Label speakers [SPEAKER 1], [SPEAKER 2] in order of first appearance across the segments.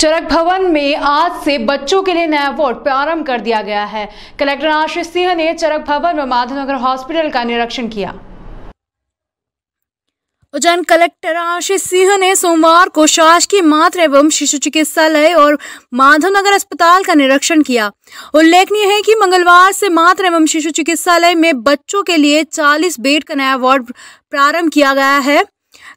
[SPEAKER 1] चरक भवन में आज से बच्चों के लिए नया वार्ड प्रारंभ कर दिया गया है कलेक्टर आशीष सिंह ने चरक भवन में माधवनगर हॉस्पिटल का निरीक्षण किया उज्जैन कलेक्टर आशीष सिंह ने सोमवार को शासकीय मातृ एवं शिशु चिकित्सालय और माधवनगर अस्पताल का निरीक्षण किया उल्लेखनीय है कि मंगलवार से मातृ एवं शिशु चिकित्सालय में बच्चों के लिए 40 बेड का नया वार्ड प्रारंभ किया गया है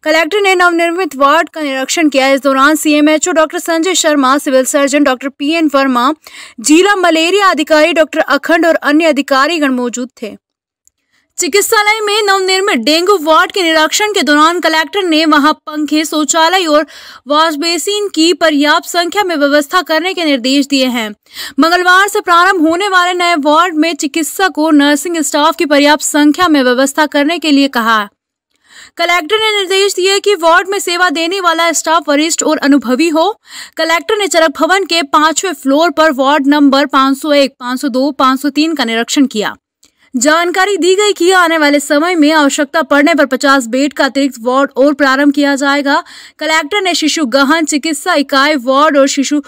[SPEAKER 1] कलेक्टर ने नवनिर्मित वार्ड का निरीक्षण किया इस दौरान CMHO doctor Sanjay Sharma civil surgeon doctor PN Verma जिला मलेरिया अधिकारी डॉक्टर अखंड और अन्य अधिकारीगण मौजूद थे चिकित्सालय में नवनिर्मित डेंगू वार्ड के निरीक्षण के दौरान कलेक्टर ने वहां पंखे शौचालय और वॉश बेसिन की पर्याप्त संख्या में व्यवस्था करने के निर्देश दिए हैं मंगलवार से प्रारंभ होने वाले नए वार्ड में चिकित्सक और नर्सिंग स्टाफ की पर्याप्त संख्या में व्यवस्था करने के लिए कहा कलेक्टर ने निर्देश दिए कि वार्ड में सेवा देने वाला स्टाफ वरिष्ठ और अनुभवी हो कलेक्टर ने चरक भवन के पांचवें फ्लोर पर वार्ड नंबर 501, 502, 503 का निरीक्षण किया जानकारी दी गई कि आने वाले समय में आवश्यकता पड़ने पर 50 बेड का अतिरिक्त वार्ड और प्रारंभ किया जाएगा कलेक्टर ने शिशु गहन चिकित्सा इकाई वार्ड और शिशु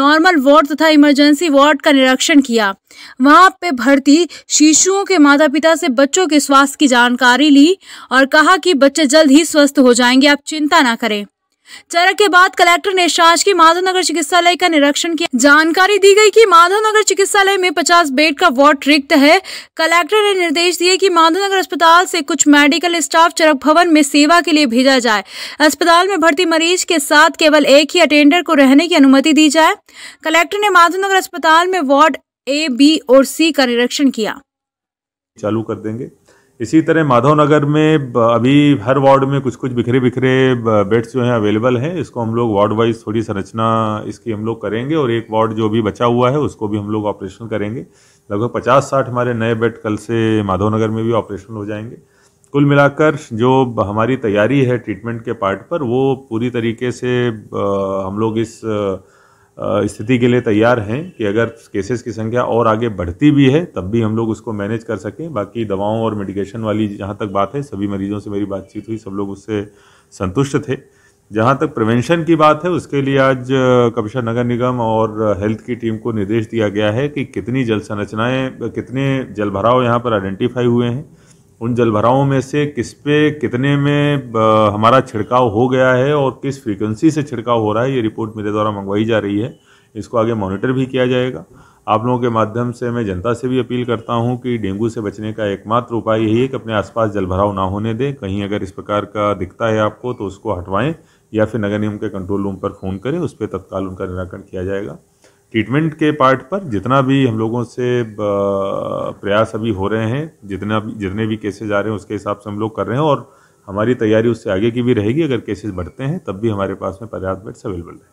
[SPEAKER 1] नॉर्मल वार्ड तथा इमरजेंसी वार्ड का निरीक्षण किया वहां पे भर्ती शिशुओं के माता पिता से बच्चों के स्वास्थ्य की जानकारी ली और कहा कि बच्चे जल्द ही स्वस्थ हो जाएंगे आप चिंता ना करें चरक के बाद कलेक्टर ने शासकीय माधवनगर चिकित्सालय का निरीक्षण किया जानकारी दी गई कि माधवनगर चिकित्सालय में 50 बेड का वार्ड रिक्त है कलेक्टर ने निर्देश दिए कि माधवनगर अस्पताल से कुछ मेडिकल स्टाफ चरक भवन में सेवा के लिए भेजा जाए अस्पताल में भर्ती मरीज के साथ केवल एक ही अटेंडर को रहने की अनुमति दी जाए कलेक्टर ने माधवनगर अस्पताल में वार्ड ए बी और सी का निरीक्षण किया
[SPEAKER 2] चालू कर देंगे इसी तरह माधवनगर में अभी हर वार्ड में कुछ कुछ बिखरे बिखरे बेड्स जो हैं अवेलेबल हैं इसको हम लोग वार्ड वाइज थोड़ी संरचना इसकी हम लोग करेंगे और एक वार्ड जो भी बचा हुआ है उसको भी हम लोग ऑपरेशन करेंगे लगभग पचास साठ हमारे नए बेड कल से माधवनगर में भी ऑपरेशन हो जाएंगे कुल मिलाकर जो हमारी तैयारी है ट्रीटमेंट के पार्ट पर वो पूरी तरीके से हम लोग इस स्थिति के लिए तैयार हैं कि अगर केसेस की संख्या और आगे बढ़ती भी है तब भी हम लोग उसको मैनेज कर सकें बाकी दवाओं और मेडिकेशन वाली जहाँ तक बात है सभी मरीजों से मेरी बातचीत हुई सब लोग उससे संतुष्ट थे जहाँ तक प्रिवेंशन की बात है उसके लिए आज कपिशा नगर निगम और हेल्थ की टीम को निर्देश दिया गया है कि कितनी जल संरचनाएँ कितने जल भराव यहाँ पर आइडेंटिफाई हुए हैं उन जल में से किस पे कितने में हमारा छिड़काव हो गया है और किस फ्रीक्वेंसी से छिड़काव हो रहा है ये रिपोर्ट मेरे द्वारा मंगवाई जा रही है इसको आगे मॉनिटर भी किया जाएगा आप लोगों के माध्यम से मैं जनता से भी अपील करता हूं कि डेंगू से बचने का एकमात्र उपाय यही है कि अपने आसपास जल भराव ना होने दें कहीं अगर इस प्रकार का दिखता है आपको तो उसको हटवाएं या फिर नगर निगम के कंट्रोल रूम पर फ़ोन करें उस पर तत्काल उनका निराकरण किया जाएगा ट्रीटमेंट के पार्ट पर जितना भी हम लोगों से प्रयास अभी हो रहे हैं जितना भी जितने भी केसेज आ रहे हैं उसके हिसाब से हम लोग कर रहे हैं और हमारी तैयारी उससे आगे की भी रहेगी अगर केसेज बढ़ते हैं तब भी हमारे पास में पर्याप्त बेड्स अवेलेबल हैं